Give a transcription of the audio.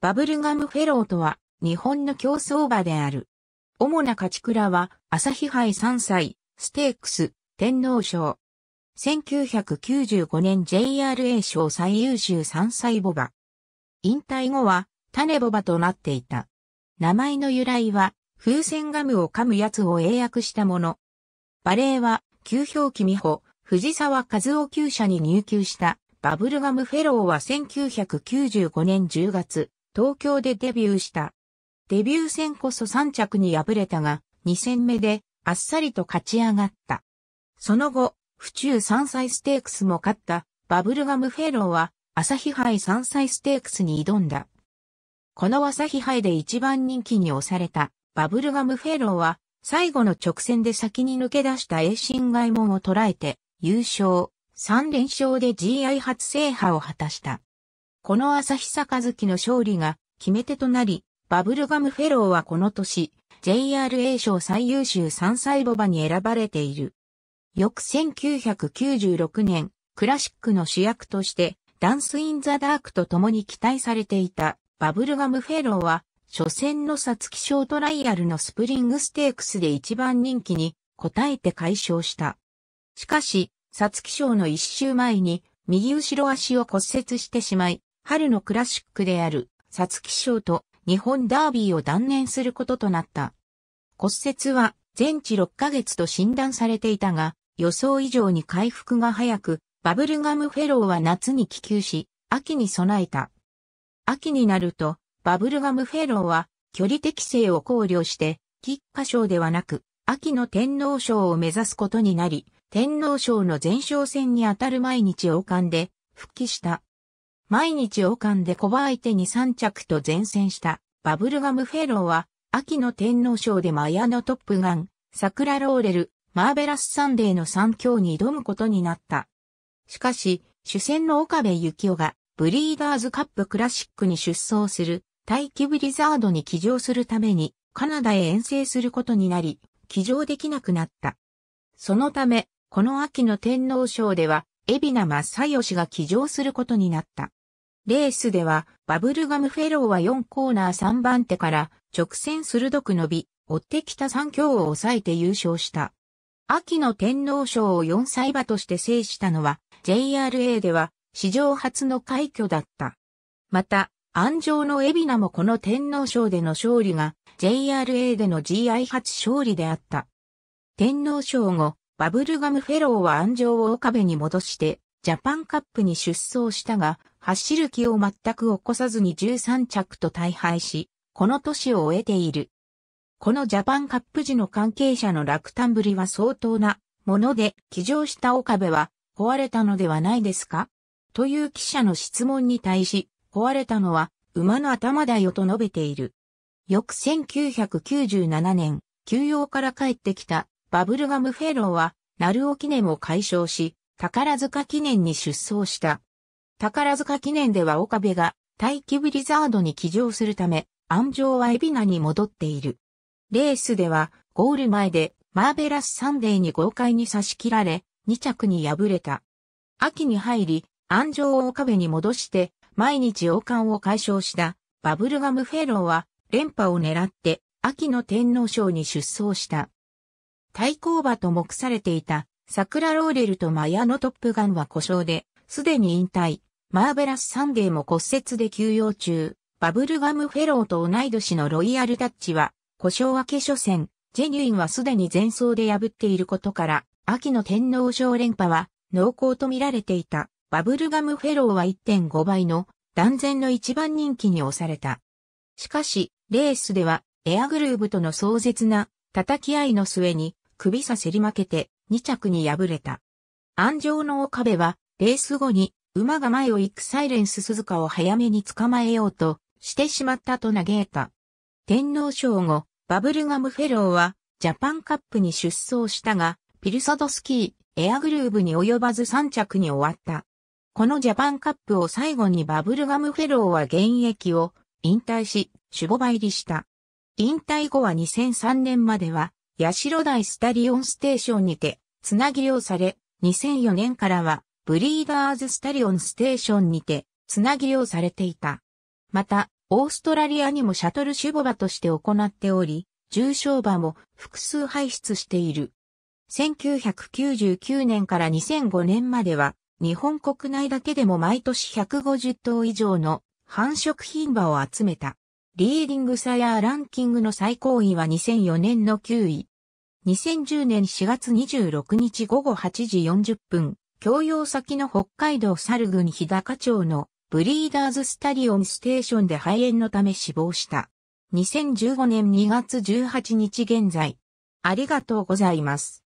バブルガムフェローとは、日本の競争馬である。主な勝ち倉は、朝日杯3歳、ステークス、天皇賞。1995年 JRA 賞最優秀3歳ボバ。引退後は、種ボバとなっていた。名前の由来は、風船ガムを噛むやつを英訳したもの。バレーは、旧表記美穂、藤沢和夫厩舎に入厩した、バブルガムフェローは1995年10月、東京でデビューした。デビュー戦こそ3着に敗れたが、2戦目であっさりと勝ち上がった。その後、府中3歳ステークスも勝ったバブルガムフェローは朝日杯3歳ステークスに挑んだ。この朝日杯で一番人気に押されたバブルガムフェローは最後の直線で先に抜け出した衛進外門を捉えて優勝、3連勝で GI 初制覇を果たした。この朝日坂月の勝利が決め手となり、バブルガムフェローはこの年、JRA 賞最優秀3歳ボ馬に選ばれている。翌1996年、クラシックの主役として、ダンス・イン・ザ・ダークと共に期待されていた、バブルガム・フェローは、初戦のサツキ賞トライアルのスプリングステークスで一番人気に応えて解消した。しかし、サツキ賞の一周前に、右後ろ足を骨折してしまい、春のクラシックである、サツキ賞と日本ダービーを断念することとなった。骨折は全治6ヶ月と診断されていたが、予想以上に回復が早く、バブルガムフェローは夏に帰球し、秋に備えた。秋になると、バブルガムフェローは距離適性を考慮して、菊花賞ではなく、秋の天皇賞を目指すことになり、天皇賞の前哨戦にあたる毎日王冠で復帰した。毎日王冠でコバ相手に3着と前線したバブルガムフェローは、秋の天皇賞でマヤのトップガン、桜ローレル、マーベラスサンデーの3強に挑むことになった。しかし、主戦の岡部幸雄が、ブリーダーズカップクラシックに出走する、大気ブリザードに騎乗するために、カナダへ遠征することになり、騎乗できなくなった。そのため、この秋の天皇賞では、海老名正義が騎乗することになった。レースでは、バブルガムフェローは4コーナー3番手から直線鋭く伸び、追ってきた3強を抑えて優勝した。秋の天皇賞を4歳馬として制したのは、JRA では史上初の快挙だった。また、安城の海老名もこの天皇賞での勝利が JRA での g i 初勝利であった。天皇賞後、バブルガムフェローは安城を岡部に戻して、ジャパンカップに出走したが、走る気を全く起こさずに13着と大敗し、この年を終えている。このジャパンカップ時の関係者の落胆ぶりは相当なもので、騎乗した岡部は壊れたのではないですかという記者の質問に対し、壊れたのは馬の頭だよと述べている。翌1997年、休養から帰ってきたバブルガムフェローは、ナルオ記念を解消し、宝塚記念に出走した。宝塚記念では岡部が大気ブリザードに騎乗するため、安城は海老名に戻っている。レースではゴール前でマーベラスサンデーに豪快に差し切られ、2着に敗れた。秋に入り、安城を岡部に戻して、毎日王冠を解消したバブルガムフェローは連覇を狙って秋の天皇賞に出走した。対抗馬と目されていた桜ローレルとマヤのトップガンは故障で、すでに引退。マーベラスサンデーも骨折で休養中。バブルガムフェローと同い年のロイヤルタッチは、故障明け初戦、ジェニュインはすでに前走で破っていることから、秋の天皇賞連覇は濃厚と見られていた。バブルガムフェローは1.5倍の断然の一番人気に押された。しかし、レースではエアグルーブとの壮絶な叩き合いの末に首差せり負けて2着に敗れた。安城の岡部は、レース後に、馬が前を行くサイレンス鈴鹿を早めに捕まえようと、してしまったと嘆いた。天皇賞後、バブルガムフェローは、ジャパンカップに出走したが、ピルソドスキー、エアグルーブに及ばず3着に終わった。このジャパンカップを最後にバブルガムフェローは現役を引退し、守護入りした。引退後は2003年までは代台スタリオンステーションにて、つなぎをされ、2004年からは、ブリーダーズスタリオンステーションにて、つなぎをされていた。また、オーストラリアにもシャトルュボ馬として行っており、重賞馬も複数排出している。1999年から2005年までは、日本国内だけでも毎年150頭以上の繁殖品馬を集めた。リーディングサヤーランキングの最高位は2004年の9位。2010年4月26日午後8時40分、共用先の北海道猿郡日高町のブリーダーズスタリオンステーションで肺炎のため死亡した。2015年2月18日現在。ありがとうございます。